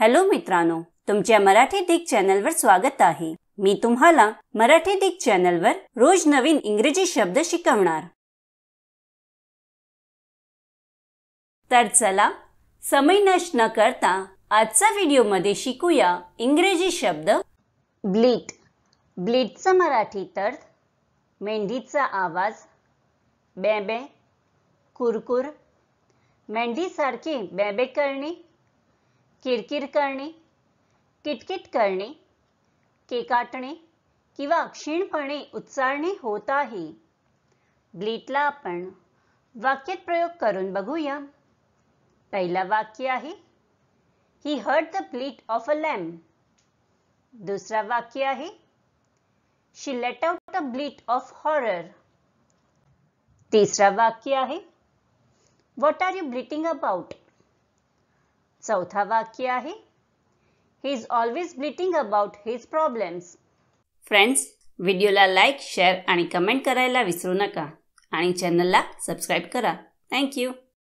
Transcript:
hello मित्रांनो तुमच्या मराठी दिग चॅनलवर स्वागत आहे मी तुम्हाला मराठी दिग चॅनलवर रोज नवीन इंग्रजी शब्द शिकवणार तर चला समय नष्ट न करता आजचा मध्ये शिकूया इंग्रजी शब्द ब्लीट ब्लीटचा मराठी तर मेंढीचा आवाज बेबे कुरकुर मेंढीसारखी बेबे करणे किरकिर करणे किटकिट करणे केकाटणे किंवा क्षीणपणे उच्चारणे होत आहे ब्लीटला आपण वाक्यात प्रयोग करून बघूया पहिला वाक्य आहे he heard the bleat of a lamb दुसरा वाक्य आहे she let out the bleat of horror तिसरा वाक्य आहे what are you bleating about चौथा वाक्य आहे he is always bleating about his problems friends व्हिडिओला लाईक शेअर आणि कमेंट करायला विसरू नका आणि चॅनलला सबस्क्राईब करा थँक्यू